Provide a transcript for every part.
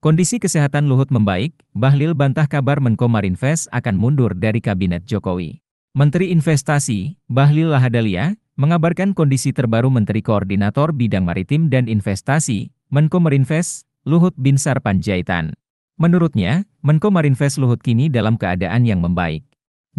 Kondisi kesehatan Luhut membaik, Bahlil bantah kabar Menko Marinvest akan mundur dari Kabinet Jokowi. Menteri Investasi, Bahlil Lahadalia, mengabarkan kondisi terbaru Menteri Koordinator Bidang Maritim dan Investasi, Menko Marinvest, Luhut Binsar Panjaitan. Menurutnya, Menko Marinvest Luhut kini dalam keadaan yang membaik.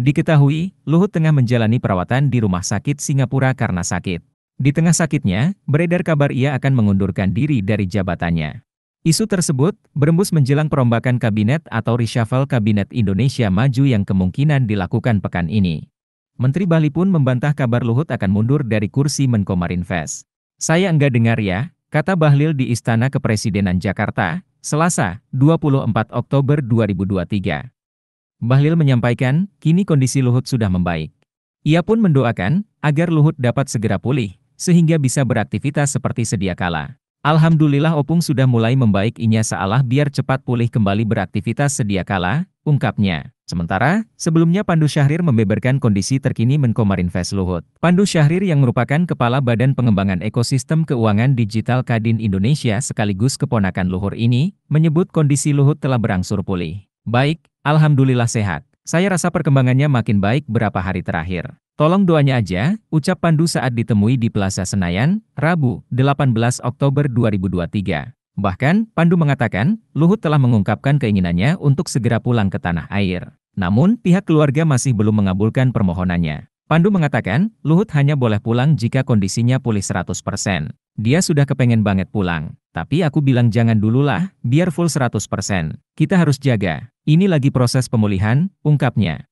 Diketahui, Luhut tengah menjalani perawatan di rumah sakit Singapura karena sakit. Di tengah sakitnya, beredar kabar ia akan mengundurkan diri dari jabatannya. Isu tersebut berembus menjelang perombakan kabinet atau reshuffle kabinet Indonesia Maju yang kemungkinan dilakukan pekan ini. Menteri Bali pun membantah kabar Luhut akan mundur dari kursi Menko Marinvest. Saya enggak dengar ya, kata Bahlil di Istana Kepresidenan Jakarta, Selasa, 24 Oktober 2023. Bahlil menyampaikan, kini kondisi Luhut sudah membaik. Ia pun mendoakan agar Luhut dapat segera pulih, sehingga bisa beraktivitas seperti sedia kala. Alhamdulillah Opung sudah mulai membaik Inya saalah biar cepat pulih kembali beraktivitas sedia kala, ungkapnya. Sementara, sebelumnya Pandu Syahrir membeberkan kondisi terkini Menko Marinves Luhut. Pandu Syahrir yang merupakan Kepala Badan Pengembangan Ekosistem Keuangan Digital Kadin Indonesia sekaligus keponakan Luhur ini, menyebut kondisi Luhut telah berangsur pulih. Baik, Alhamdulillah sehat. Saya rasa perkembangannya makin baik berapa hari terakhir. Tolong doanya aja, ucap Pandu saat ditemui di Plaza Senayan, Rabu, 18 Oktober 2023. Bahkan, Pandu mengatakan, Luhut telah mengungkapkan keinginannya untuk segera pulang ke tanah air. Namun, pihak keluarga masih belum mengabulkan permohonannya. Pandu mengatakan, Luhut hanya boleh pulang jika kondisinya pulih 100%. Dia sudah kepengen banget pulang. Tapi aku bilang jangan dululah, biar full 100%. Kita harus jaga. Ini lagi proses pemulihan, ungkapnya.